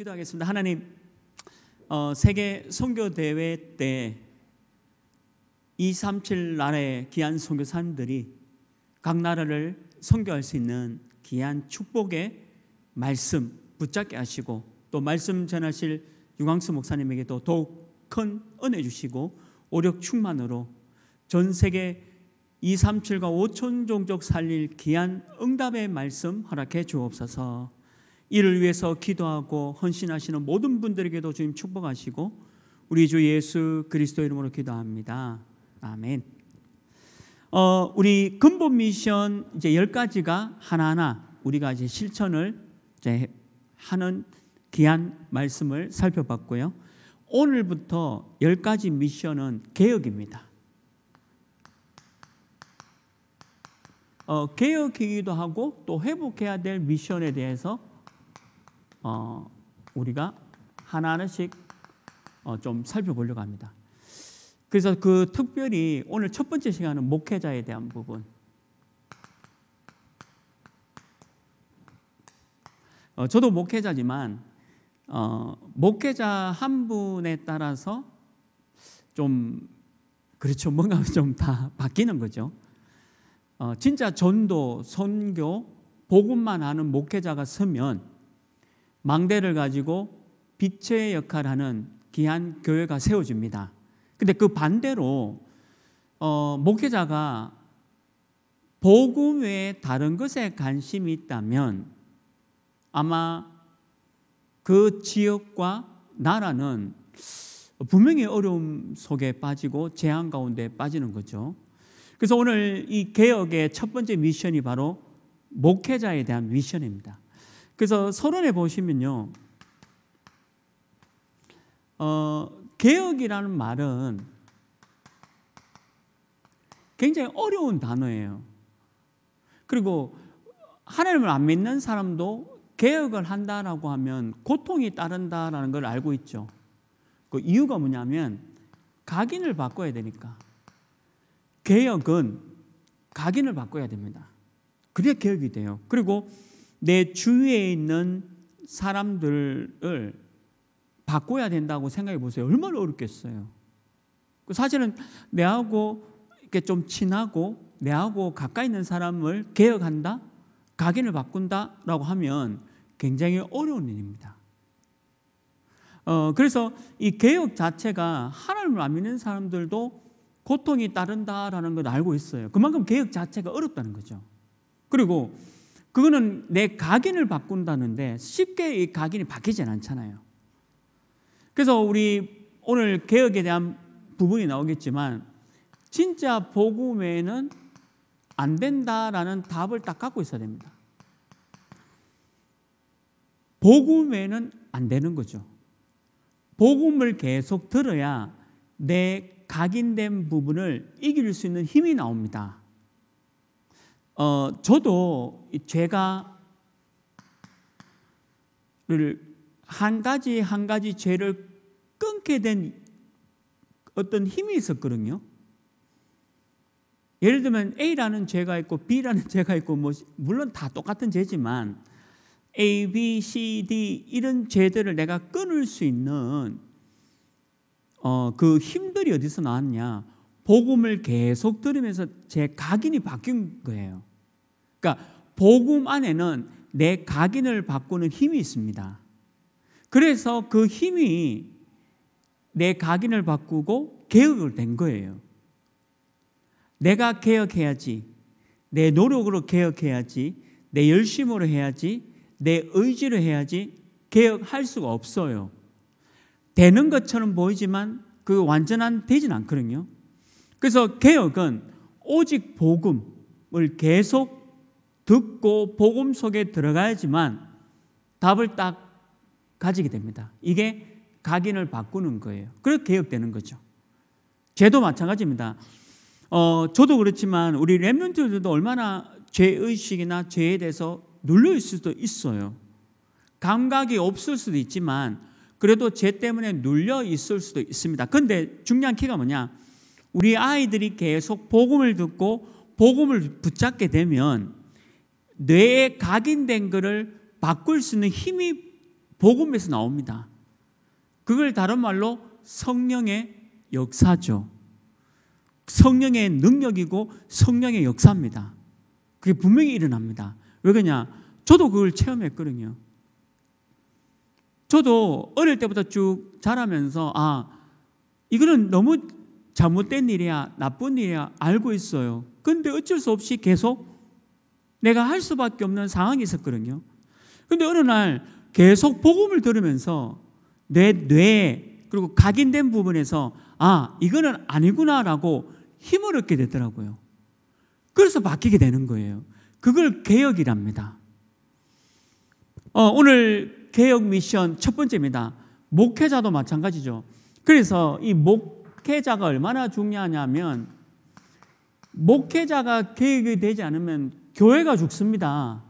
기도하겠습니다. 하나님, 어, 세계 선교 대회 때237 나라의 귀한 선교사님들이 각 나라를 선교할 수 있는 귀한 축복의 말씀 붙잡게 하시고 또 말씀 전하실 유광수 목사님에게도 더욱 큰 은혜 주시고 오력 충만으로 전 세계 237과 5천 종족 살릴 귀한 응답의 말씀 허락해 주옵소서. 이를 위해서 기도하고 헌신하시는 모든 분들에게도 주님 축복하시고 우리 주 예수 그리스도 이름으로 기도합니다. 아멘. 어, 우리 근본 미션 이제 열 가지가 하나하나 우리가 이제 실천을 이제 하는 귀한 말씀을 살펴봤고요. 오늘부터 열 가지 미션은 개혁입니다. 어, 개혁이기도 하고 또 회복해야 될 미션에 대해서 어, 우리가 하나하나씩 어, 좀 살펴보려고 합니다. 그래서 그 특별히 오늘 첫 번째 시간은 목회자에 대한 부분. 어, 저도 목회자지만 어, 목회자 한 분에 따라서 좀 그렇죠 뭔가 좀 다 바뀌는 거죠. 어, 진짜 전도, 선교, 복음만 하는 목회자가 서면 망대를 가지고 빛의 역할하는 귀한 교회가 세워집니다. 근데 그 반대로 어, 목회자가 복음 외에 다른 것에 관심이 있다면 아마 그 지역과 나라는 분명히 어려움 속에 빠지고 재앙 가운데 빠지는 거죠. 그래서 오늘 이 개혁의 첫 번째 미션이 바로 목회자에 대한 미션입니다. 그래서 서론에 보시면요. 어, 개혁이라는 말은 굉장히 어려운 단어예요. 그리고 하나님을 안 믿는 사람도 개혁을 한다라고 하면 고통이 따른다라는 걸 알고 있죠. 그 이유가 뭐냐면 각인을 바꿔야 되니까. 개혁은 각인을 바꿔야 됩니다. 그래야 개혁이 돼요. 그리고 내 주위에 있는 사람들을 바꿔야 된다고 생각해 보세요. 얼마나 어렵겠어요. 그 사실은 내하고 이렇게 좀 친하고 내하고 가까이 있는 사람을 개혁한다, 각인을 바꾼다라고 하면 굉장히 어려운 일입니다. 어, 그래서 이 개혁 자체가 하나님을 안 믿는 사람들도 고통이 따른다라는 걸 알고 있어요. 그만큼 개혁 자체가 어렵다는 거죠. 그리고 그거는 내 각인을 바꾼다는데 쉽게 이 각인이 바뀌진 않잖아요. 그래서 우리 오늘 개혁에 대한 부분이 나오겠지만 진짜 복음에는 안 된다라는 답을 딱 갖고 있어야 됩니다. 복음에는 안 되는 거죠. 복음을 계속 들어야 내 각인된 부분을 이길 수 있는 힘이 나옵니다. 어, 저도 죄가 한 가지 한 가지 죄를 끊게 된 어떤 힘이 있었거든요. 예를 들면 A라는 죄가 있고 B라는 죄가 있고 뭐 물론 다 똑같은 죄지만 A, B, C, D 이런 죄들을 내가 끊을 수 있는 어, 그 힘들이 어디서 나왔냐? 복음을 계속 들으면서 제 각인이 바뀐 거예요. 그러니까 복음 안에는 내 각인을 바꾸는 힘이 있습니다. 그래서 그 힘이 내 각인을 바꾸고 개혁을 된 거예요. 내가 개혁해야지. 내 노력으로 개혁해야지. 내 열심으로 해야지. 내 의지로 해야지. 개혁할 수가 없어요. 되는 것처럼 보이지만 그 완전한 되진 않거든요. 그래서 개혁은 오직 복음을 계속 듣고 복음 속에 들어가야지만 답을 딱 가지게 됩니다. 이게 각인을 바꾸는 거예요. 그렇게 개혁되는 거죠. 죄도 마찬가지입니다. 어, 저도 그렇지만 우리 랩런트들도 얼마나 죄의식이나 죄에 대해서 눌려 있을 수도 있어요. 감각이 없을 수도 있지만 그래도 죄 때문에 눌려 있을 수도 있습니다. 근데 중요한 키가 뭐냐? 우리 아이들이 계속 복음을 듣고 복음을 붙잡게 되면 뇌에 각인된 것을 바꿀 수 있는 힘이 복음에서 나옵니다. 그걸 다른 말로 성령의 역사죠. 성령의 능력이고 성령의 역사입니다. 그게 분명히 일어납니다. 왜 그러냐? 저도 그걸 체험했거든요. 저도 어릴 때부터 쭉 자라면서 아 이거는 너무 잘못된 일이야 나쁜 일이야 알고 있어요. 근데 어쩔 수 없이 계속 내가 할 수밖에 없는 상황이 있었거든요. 근데 어느 날 계속 복음을 들으면서 내 뇌, 그리고 각인된 부분에서 아, 이거는 아니구나라고 힘을 얻게 되더라고요. 그래서 바뀌게 되는 거예요. 그걸 개혁이랍니다. 어, 오늘 개혁 미션 첫 번째입니다. 목회자도 마찬가지죠. 그래서 이 목회자가 얼마나 중요하냐면 목회자가 개혁이 되지 않으면 교회가 죽습니다.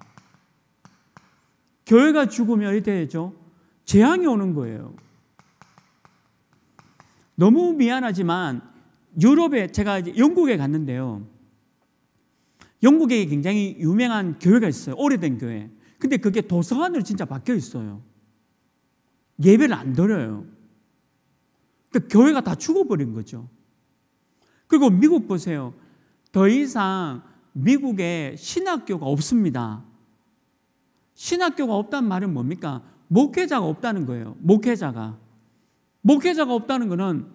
교회가 죽으면 이렇죠 재앙이 오는 거예요. 너무 미안하지만 유럽에 제가 영국에 갔는데요. 영국에 굉장히 유명한 교회가 있어요. 오래된 교회. 근데 그게 도서관으로 진짜 바뀌어 있어요. 예배를 안 드려요. 그러니까 교회가 다 죽어버린 거죠. 그리고 미국 보세요. 더 이상 미국에 신학교가 없습니다. 신학교가 없단 말은 뭡니까? 목회자가 없다는 거예요. 목회자가. 목회자가 없다는 거는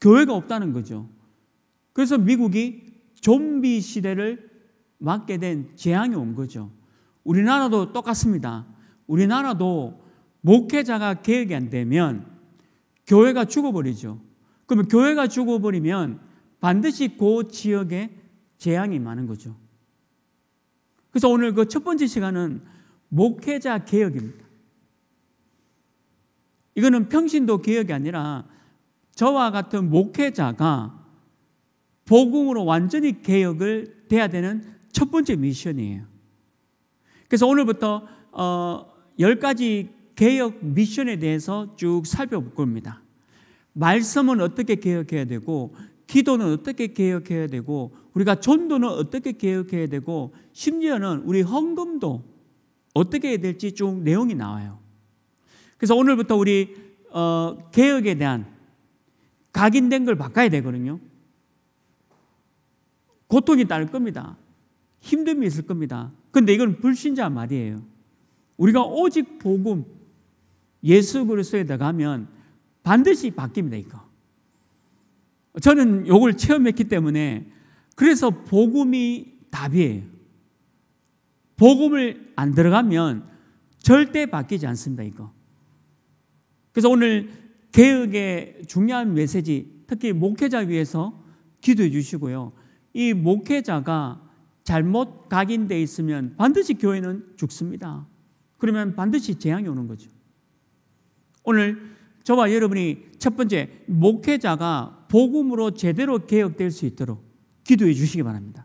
교회가 없다는 거죠. 그래서 미국이 좀비 시대를 맞게 된 재앙이 온 거죠. 우리나라도 똑같습니다. 우리나라도 목회자가 개혁이 안 되면 교회가 죽어버리죠. 그러면 교회가 죽어버리면 반드시 그 지역에 재앙이 많은 거죠. 그래서 오늘 그 첫 번째 시간은 목회자 개혁입니다. 이거는 평신도 개혁이 아니라 저와 같은 목회자가 복음으로 완전히 개혁을 돼야 되는 첫 번째 미션이에요. 그래서 오늘부터 어, 10가지 개혁 미션에 대해서 쭉 살펴볼 겁니다. 말씀은 어떻게 개혁해야 되고 기도는 어떻게 개혁해야 되고 우리가 전도는 어떻게 개혁해야 되고 심지어는 우리 헌금도 어떻게 해야 될지 쭉 내용이 나와요. 그래서 오늘부터 우리 어, 개혁에 대한 각인된 걸 바꿔야 되거든요. 고통이 따를 겁니다. 힘듦이 있을 겁니다. 근데 이건 불신자 말이에요. 우리가 오직 복음 예수 그리스도에 들어가면 반드시 바뀝니다. 이거. 저는 이걸 체험했기 때문에 그래서 복음이 답이에요. 복음을 안 들어가면 절대 바뀌지 않습니다, 이거. 그래서 오늘 개혁의 중요한 메시지, 특히 목회자 위해서 기도해 주시고요. 이 목회자가 잘못 각인돼 있으면 반드시 교회는 죽습니다. 그러면 반드시 재앙이 오는 거죠. 오늘 저와 여러분이 첫 번째 목회자가 복음으로 제대로 개혁될 수 있도록 기도해 주시기 바랍니다.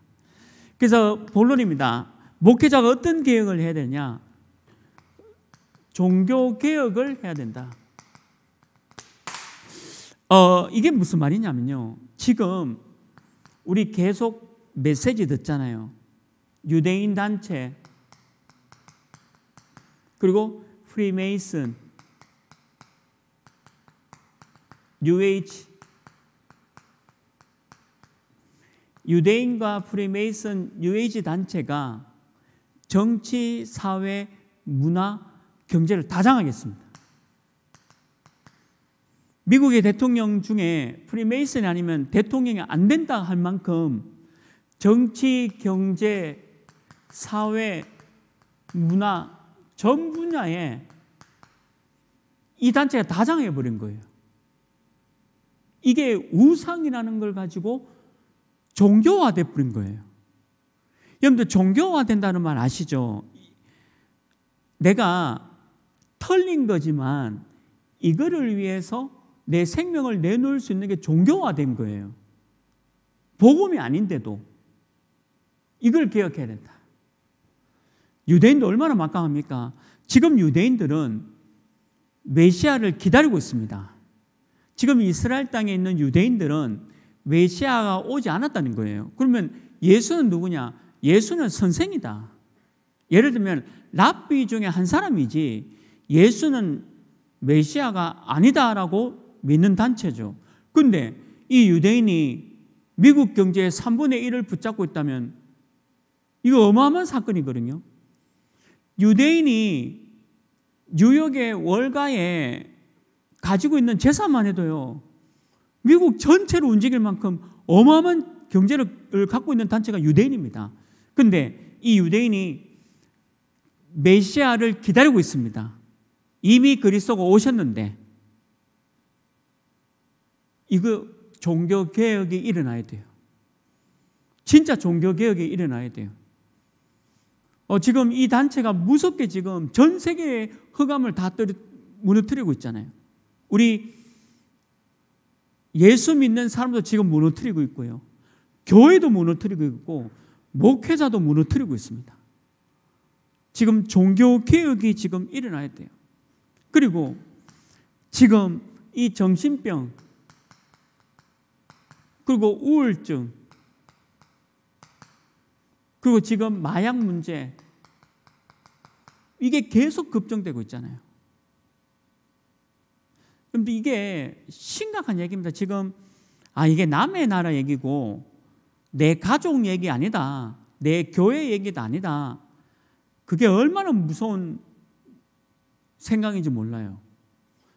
그래서 본론입니다. 목회자가 어떤 개혁을 해야 되냐? 종교 개혁을 해야 된다. 어, 이게 무슨 말이냐면요. 지금 우리 계속 메시지 듣잖아요. 유대인 단체, 그리고 프리메이슨, 뉴에 유대인과 프리메이슨 유에이지 단체가 정치, 사회, 문화, 경제를 다 장악했습니다. 미국의 대통령 중에 프리메이슨이 아니면 대통령이 안 된다 할 만큼 정치, 경제, 사회, 문화 전 분야에 이 단체가 다 장해버린 거예요. 이게 우상이라는 걸 가지고 종교화돼 버린 거예요. 여러분들 종교화된다는 말 아시죠? 내가 털린 거지만 이거를 위해서 내 생명을 내놓을 수 있는 게 종교화된 거예요. 복음이 아닌데도 이걸 기억해야 된다. 유대인도 얼마나 막강합니까? 지금 유대인들은 메시아를 기다리고 있습니다. 지금 이스라엘 땅에 있는 유대인들은 메시아가 오지 않았다는 거예요. 그러면 예수는 누구냐? 예수는 선생이다. 예를 들면 랍비 중에 한 사람이지 예수는 메시아가 아니다라고 믿는 단체죠. 근데 이 유대인이 미국 경제의 3분의 1을 붙잡고 있다면 이거 어마어마한 사건이거든요. 유대인이 뉴욕의 월가에 가지고 있는 재산만 해도요. 미국 전체로 움직일 만큼 어마어마한 경제를 갖고 있는 단체가 유대인입니다. 근데 이 유대인이 메시아를 기다리고 있습니다. 이미 그리스도가 오셨는데 이거 종교 개혁이 일어나야 돼요. 진짜 종교 개혁이 일어나야 돼요. 어, 지금 이 단체가 무섭게 지금 전 세계의 흑암을 다떨 무너뜨리고 있잖아요. 우리 예수 믿는 사람도 지금 무너뜨리고 있고요. 교회도 무너뜨리고 있고 목회자도 무너뜨리고 있습니다. 지금 종교 개혁이 지금 일어나야 돼요. 그리고 지금 이 정신병 그리고 우울증 그리고 지금 마약 문제 이게 계속 급증되고 있잖아요. 근데 이게 심각한 얘기입니다. 지금 아 이게 남의 나라 얘기고 내 가족 얘기 아니다. 내 교회 얘기도 아니다. 그게 얼마나 무서운 생각인지 몰라요.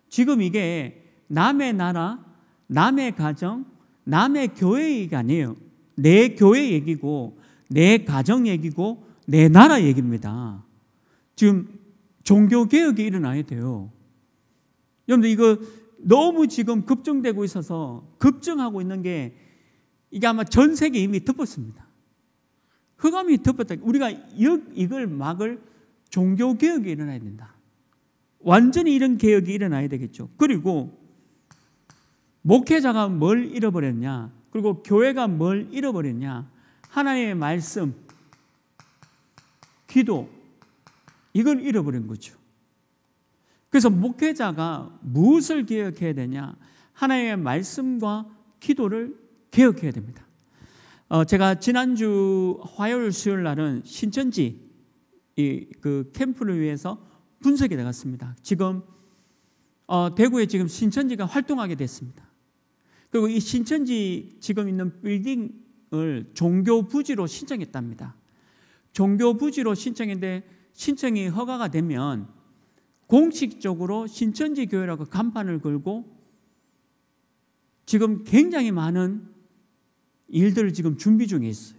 지금 이게 남의 나라, 남의 가정, 남의 교회 얘기가 아니에요. 내 교회 얘기고 내 가정 얘기고 내 나라 얘기입니다. 지금 종교개혁이 일어나야 돼요. 여러분들 이거 너무 지금 급증되고 있어서 급증하고 있는 게 이게 아마 전 세계 이미 덮었습니다. 흑암이 덮었다. 우리가 이걸 막을 종교 개혁이 일어나야 된다. 완전히 이런 개혁이 일어나야 되겠죠. 그리고 목회자가 뭘 잃어버렸냐? 그리고 교회가 뭘 잃어버렸냐? 하나의 말씀, 기도 이걸 잃어버린 거죠. 그래서 목회자가 무엇을 기억해야 되냐? 하나님의 말씀과 기도를 기억해야 됩니다. 어, 제가 지난주 화요일 수요일 날은 신천지 이, 그 캠프를 위해서 분석이 나갔습니다. 지금 어, 대구에 지금 신천지가 활동하게 됐습니다. 그리고 이 신천지 지금 있는 빌딩을 종교 부지로 신청했답니다. 종교 부지로 신청인데 신청이 허가가 되면 공식적으로 신천지 교회라고 간판을 걸고 지금 굉장히 많은 일들을 지금 준비 중에 있어요.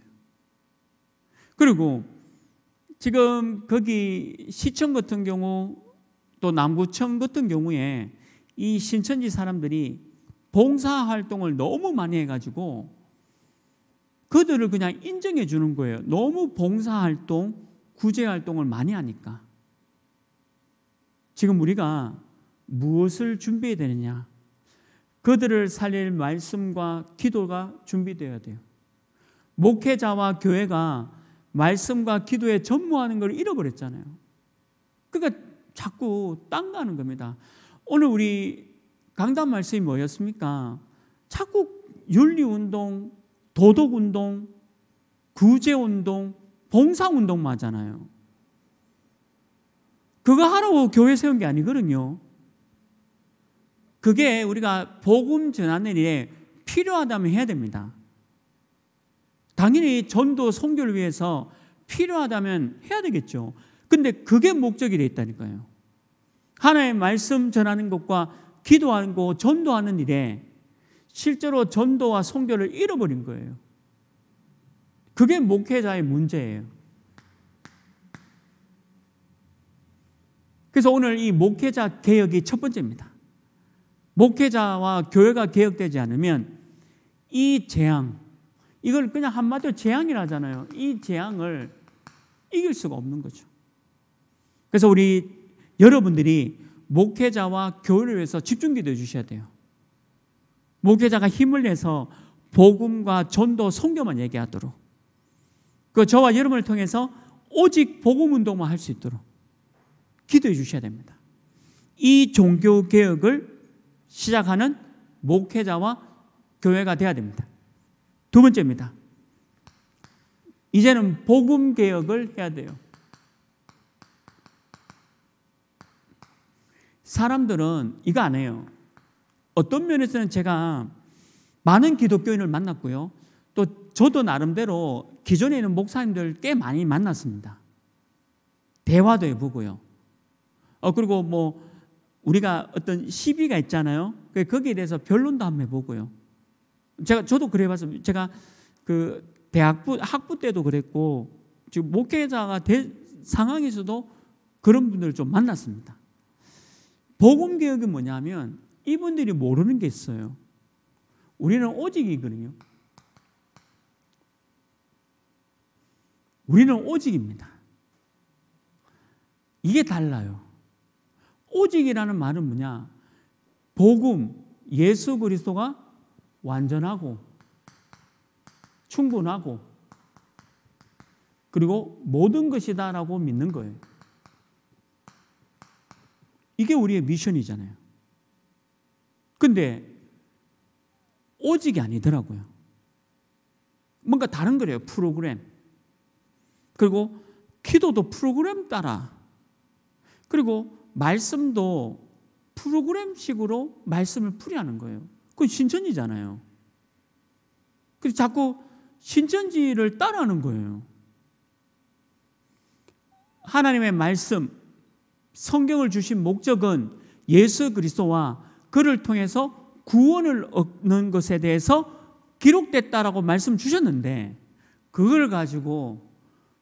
그리고 지금 거기 시청 같은 경우 또 남구청 같은 경우에 이 신천지 사람들이 봉사 활동을 너무 많이 해가지고 그들을 그냥 인정해 주는 거예요. 너무 봉사 활동, 구제 활동을 많이 하니까. 지금 우리가 무엇을 준비해야 되느냐? 그들을 살릴 말씀과 기도가 준비되어야 돼요. 목회자와 교회가 말씀과 기도에 전무하는 걸 잃어버렸잖아요. 그러니까 자꾸 땅 가는 겁니다. 오늘 우리 강단 말씀이 뭐였습니까? 자꾸 윤리운동, 도덕운동, 구제운동, 봉사운동 맞잖아요. 그거 하라고 교회 세운 게 아니거든요. 그게 우리가 복음 전하는 일에 필요하다면 해야 됩니다. 당연히 전도 선교를 위해서 필요하다면 해야 되겠죠. 근데 그게 목적이 돼 있다니까요. 하나의 말씀 전하는 것과 기도하는 것, 전도하는 일에 실제로 전도와 선교를 잃어버린 거예요. 그게 목회자의 문제예요. 그래서 오늘 이 목회자 개혁이 첫 번째입니다. 목회자와 교회가 개혁되지 않으면 이 재앙, 이걸 그냥 한마디로 재앙이라 하잖아요. 이 재앙을 이길 수가 없는 거죠. 그래서 우리 여러분들이 목회자와 교회를 위해서 집중 기도해 주셔야 돼요. 목회자가 힘을 내서 복음과 전도, 성교만 얘기하도록. 그 저와 여러분을 통해서 오직 복음 운동만 할 수 있도록. 기도해 주셔야 됩니다. 이 종교 개혁을 시작하는 목회자와 교회가 돼야 됩니다. 두 번째입니다. 이제는 복음 개혁을 해야 돼요. 사람들은 이거 안 해요. 어떤 면에서는 제가 많은 기독교인을 만났고요. 또 저도 나름대로 기존에 있는 목사님들 꽤 많이 만났습니다. 대화도 해보고요. 어, 그리고 뭐 우리가 어떤 시비가 있잖아요. 그 거기에 대해서 변론도 한번 해보고요. 제가 저도 그래봤습니다 제가 그 대학부 학부 때도 그랬고 지금 목회자가 된 상황에서도 그런 분들을 좀 만났습니다. 복음 개혁이 뭐냐면 이분들이 모르는 게 있어요. 우리는 오직이거든요. 우리는 오직입니다. 이게 달라요. 오직이라는 말은 뭐냐? 복음, 예수 그리스도가 완전하고 충분하고 그리고 모든 것이다라고 믿는 거예요. 이게 우리의 미션이잖아요. 근데 오직이 아니더라고요. 뭔가 다른 거래요. 프로그램. 그리고 기도도 프로그램 따라. 그리고 말씀도 프로그램식으로 말씀을 풀이하는 거예요. 그건 신천지잖아요. 그래서 자꾸 신천지를 따라하는 거예요. 하나님의 말씀, 성경을 주신 목적은 예수 그리스도와 그를 통해서 구원을 얻는 것에 대해서 기록됐다라고 말씀 주셨는데 그걸 가지고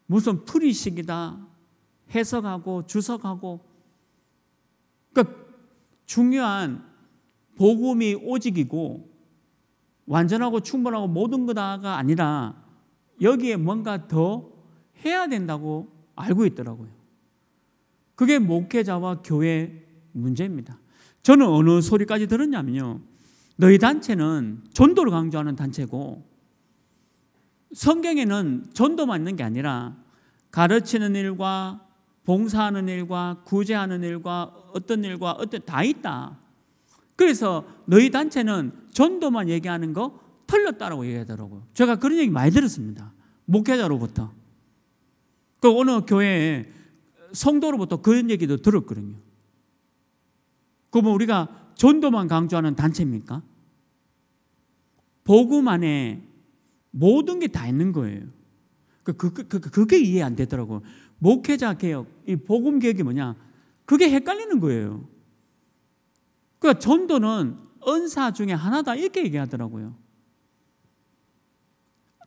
무슨 풀이식이다 해석하고 주석하고 그러니까 중요한 복음이 오직이고 완전하고 충분하고 모든 거다가 아니라 여기에 뭔가 더 해야 된다고 알고 있더라고요. 그게 목회자와 교회 문제입니다. 저는 어느 소리까지 들었냐면요. 너희 단체는 전도를 강조하는 단체고 성경에는 전도만 있는 게 아니라 가르치는 일과 봉사하는 일과 구제하는 일과 어떤 일과 어떤 다 있다. 그래서 너희 단체는 전도만 얘기하는 거 틀렸다라고 얘기하더라고요. 제가 그런 얘기 많이 들었습니다. 목회자로부터. 그 어느 교회에 성도로부터 그런 얘기도 들었거든요. 그러면 우리가 전도만 강조하는 단체입니까? 복음 안에 모든 게 다 있는 거예요. 그, 그, 그, 그게 이해 안 되더라고요. 목회자 개혁, 이 복음 개혁이 뭐냐? 그게 헷갈리는 거예요. 그러니까 전도는 은사 중에 하나다 이렇게 얘기하더라고요.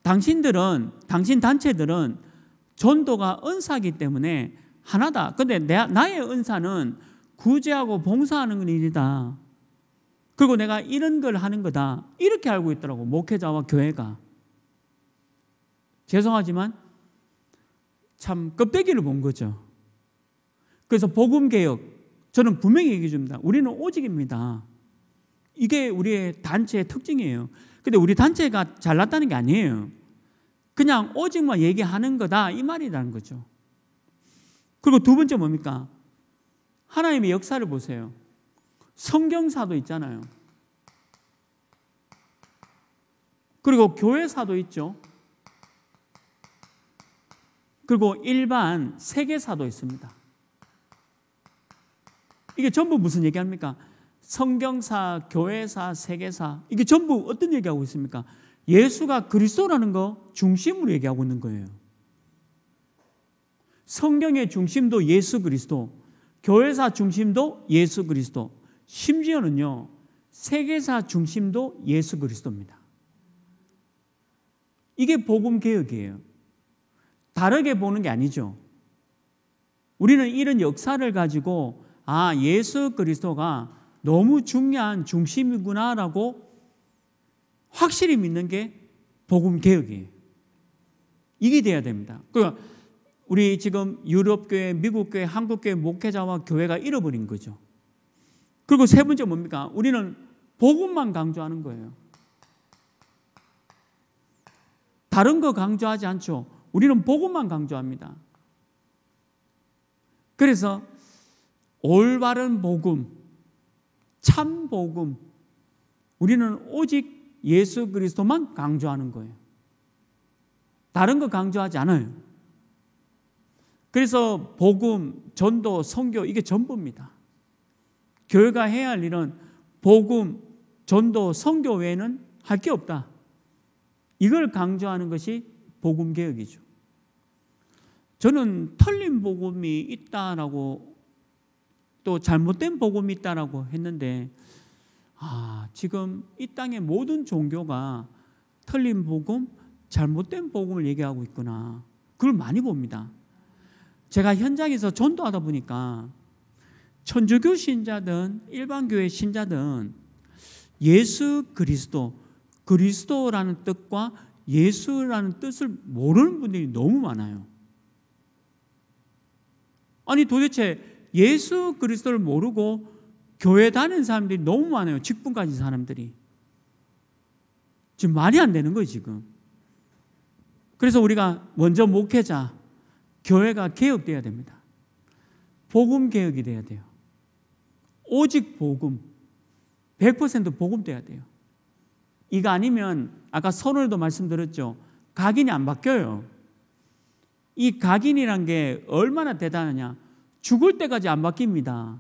당신들은 당신 단체들은 전도가 은사기 때문에 하나다. 근데 내, 나의 은사는 구제하고 봉사하는 일이다. 그리고 내가 이런 걸 하는 거다. 이렇게 알고 있더라고. 목회자와 교회가. 죄송하지만 참 껍데기를 본 거죠. 그래서 복음 개혁 저는 분명히 얘기해 줍니다. 우리는 오직입니다. 이게 우리의 단체의 특징이에요. 근데 우리 단체가 잘났다는 게 아니에요. 그냥 오직만 얘기하는 거다 이 말이라는 거죠. 그리고 두 번째 뭡니까? 하나님의 역사를 보세요. 성경사도 있잖아요. 그리고 교회사도 있죠. 그리고 일반 세계사도 있습니다. 이게 전부 무슨 얘기합니까? 성경사, 교회사, 세계사 이게 전부 어떤 얘기하고 있습니까? 예수가 그리스도라는 거 중심으로 얘기하고 있는 거예요. 성경의 중심도 예수 그리스도, 교회사 중심도 예수 그리스도, 심지어는요, 세계사 중심도 예수 그리스도입니다. 이게 복음 개혁이에요. 다르게 보는 게 아니죠. 우리는 이런 역사를 가지고 아, 예수 그리스도가 너무 중요한 중심이구나라고 확실히 믿는 게 복음 개혁이에요. 이게 돼야 됩니다. 그러니까 우리 지금 유럽 교회, 미국 교회, 한국 교회 목회자와 교회가 잃어버린 거죠. 그리고 세 번째 뭡니까? 우리는 복음만 강조하는 거예요. 다른 거 강조하지 않죠. 우리는 복음만 강조합니다. 그래서 올바른 복음, 참 복음, 우리는 오직 예수 그리스도만 강조하는 거예요. 다른 거 강조하지 않아요. 그래서 복음, 전도, 성교 이게 전부입니다. 교회가 해야 할 일은 복음, 전도, 성교 외에는 할 게 없다. 이걸 강조하는 것이 복음 개혁이죠. 저는 틀린 복음이 있다라고 또 잘못된 복음이 있다라고 했는데 아, 지금 이 땅의 모든 종교가 틀린 복음, 잘못된 복음을 얘기하고 있구나. 그걸 많이 봅니다. 제가 현장에서 전도하다 보니까 천주교 신자든 일반 교회 신자든 예수 그리스도 그리스도라는 뜻과 예수라는 뜻을 모르는 분들이 너무 많아요. 아니 도대체 예수 그리스도를 모르고 교회 다니는 사람들이 너무 많아요. 직분 가진 사람들이. 지금 말이 안 되는 거예요, 지금. 그래서 우리가 먼저 목회자, 교회가 개혁돼야 됩니다. 복음 개혁이 돼야 돼요. 오직 복음. 100% 복음 돼야 돼요. 이거 아니면 아까 선언도 말씀드렸죠. 각인이 안 바뀌어요. 이 각인이란 게 얼마나 대단하냐. 죽을 때까지 안 바뀝니다.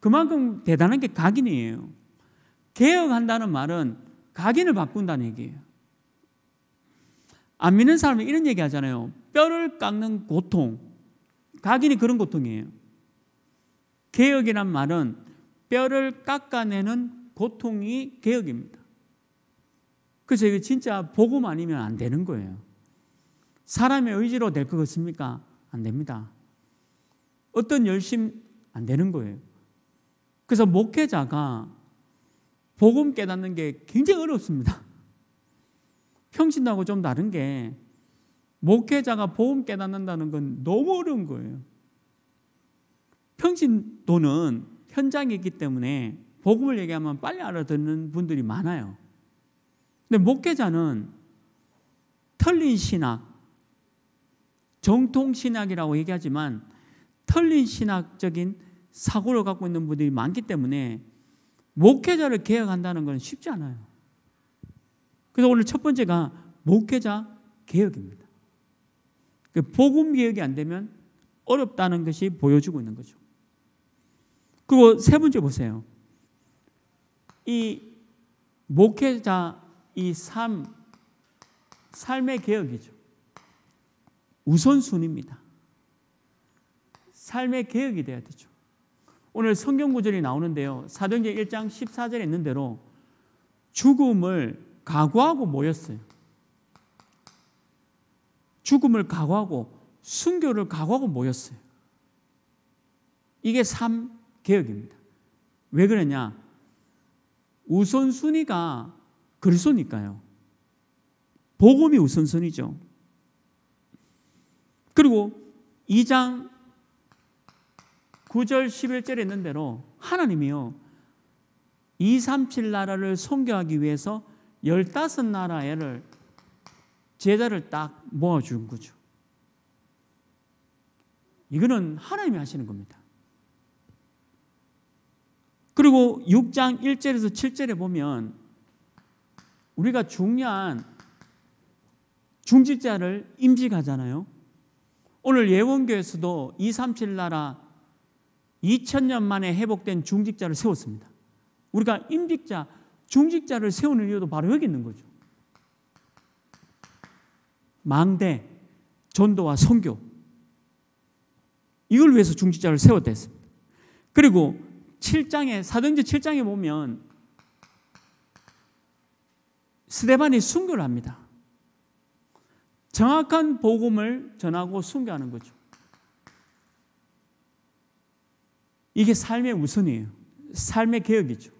그만큼 대단한 게 각인이에요. 개혁한다는 말은 각인을 바꾼다는 얘기예요. 안 믿는 사람은 이런 얘기 하잖아요. 뼈를 깎는 고통. 각인이 그런 고통이에요. 개혁이란 말은 뼈를 깎아내는 고통이 개혁입니다. 그래서 이게 진짜 복음 아니면 안 되는 거예요. 사람의 의지로 될 것입니까? 안 됩니다. 어떤 열심 안 되는 거예요. 그래서 목회자가 복음 깨닫는 게 굉장히 어렵습니다. 평신도하고 좀 다른 게 목회자가 복음 깨닫는다는 건 너무 어려운 거예요. 평신도는 현장에 있기 때문에 복음을 얘기하면 빨리 알아듣는 분들이 많아요. 근데 목회자는 틀린 신학, 정통 신학이라고 얘기하지만 틀린 신학적인 사고를 갖고 있는 분들이 많기 때문에 목회자를 개혁한다는 건 쉽지 않아요. 그래서 오늘 첫 번째가 목회자 개혁입니다. 그 복음 개혁이 안 되면 어렵다는 것이 보여주고 있는 거죠. 그리고 세 번째 보세요. 이 목회자 이 삶, 삶의 개혁이죠. 우선순위입니다. 삶의 개혁이 돼야 되죠. 오늘 성경 구절이 나오는데요. 사도행전 1장 14절에 있는 대로 죽음을 각오하고 모였어요. 죽음을 각오하고 순교를 각오하고 모였어요. 이게 삶 개혁입니다. 왜 그러냐? 우선순위가 그리스도니까요. 복음이 우선순위죠. 그리고 2장 9절 11절에 있는 대로 하나님이요 237 나라를 선교하기 위해서 15 나라를 제자를 딱 모아 준 거죠. 이거는 하나님이 하시는 겁니다. 그리고 6장 1절에서 7절에 보면 우리가 중요한 중직자를 임직하잖아요. 오늘 예원교에서도 237 나라 2000년 만에 회복된 중직자를 세웠습니다. 우리가 임직자, 중직자를 세우는 이유도 바로 여기 있는 거죠. 망대, 전도와 성교 이걸 위해서 중직자를 세웠다 했습니다. 그리고 7장에 사도행전 7장에 보면 스데반이 순교를 합니다. 정확한 복음을 전하고 순교하는 거죠. 이게 삶의 우선이에요. 삶의 개혁이죠.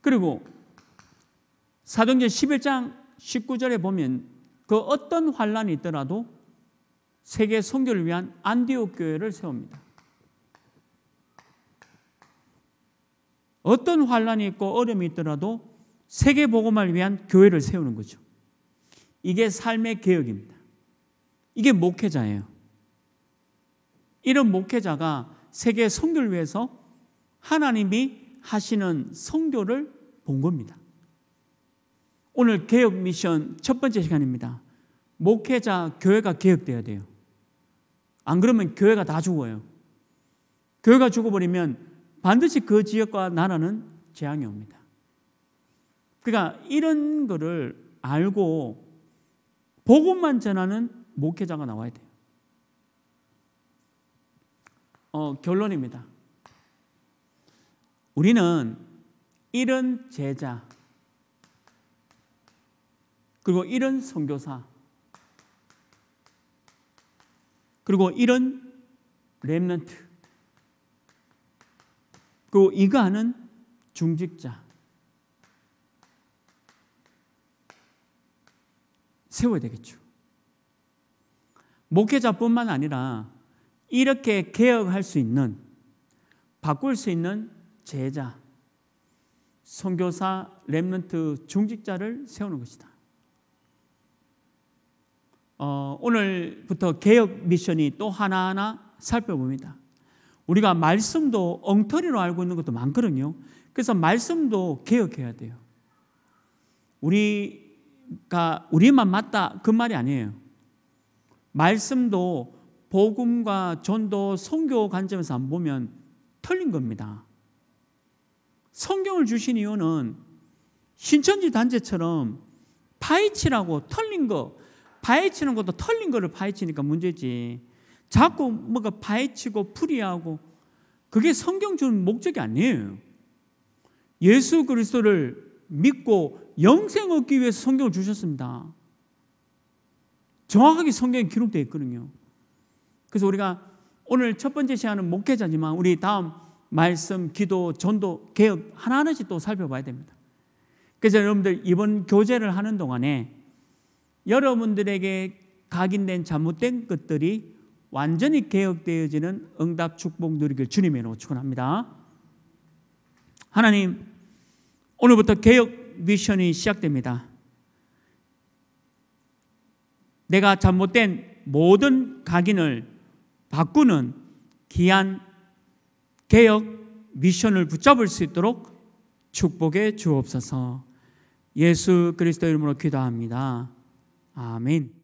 그리고 사도전 11장 19절에 보면 그 어떤 환란이 있더라도 세계 선교를 위한 안디옥 교회를 세웁니다. 어떤 환란이 있고 어려움이 있더라도 세계 복음을 위한 교회를 세우는 거죠. 이게 삶의 개혁입니다. 이게 목회자예요. 이런 목회자가 세계 선교를 위해서 하나님이 하시는 선교를 본 겁니다. 오늘 개혁 미션 첫 번째 시간입니다. 목회자 교회가 개혁돼야 돼요. 안 그러면 교회가 다 죽어요. 교회가 죽어버리면 반드시 그 지역과 나라는 재앙이 옵니다. 그러니까 이런 거를 알고 복음만 전하는 목회자가 나와야 돼요. 어, 결론입니다. 우리는 이런 제자 그리고 이런 선교사 그리고 이런 렘넌트 그리고 이거 하는 중직자 세워야 되겠죠. 목회자뿐만 아니라 이렇게 개혁할 수 있는 바꿀 수 있는 제자, 선교사, 렘넌트 중직자를 세우는 것이다. 어, 오늘부터 개혁 미션이 또 하나하나 살펴봅니다. 우리가 말씀도 엉터리로 알고 있는 것도 많거든요. 그래서 말씀도 개혁해야 돼요. 우리 그러니까 우리만 맞다 그 말이 아니에요. 말씀도 복음과 전도, 성교 관점에서 안 보면 틀린 겁니다. 성경을 주신 이유는 신천지 단체처럼 파헤치라고 틀린 거, 파헤치는 것도 틀린 거를 파헤치니까 문제지. 자꾸 뭔가 파헤치고 풀이하고 그게 성경 주는 목적이 아니에요. 예수 그리스도를 믿고 영생 얻기 위해서 성경을 주셨습니다. 정확하게 성경에 기록되어 있거든요. 그래서 우리가 오늘 첫 번째 시간은 목회자지만 우리 다음 말씀, 기도, 전도, 개혁 하나하나씩 또 살펴봐야 됩니다. 그래서 여러분들 이번 교제를 하는 동안에 여러분들에게 각인된 잘못된 것들이 완전히 개혁되어지는 응답 축복 누리길 주님의 노축원합니다. 하나님 오늘부터 개혁 미션이 시작됩니다. 내가 잘못된 모든 각인을 바꾸는 귀한 개혁 미션을 붙잡을 수 있도록 축복해 주옵소서. 예수 그리스도 이름으로 기도합니다. 아멘.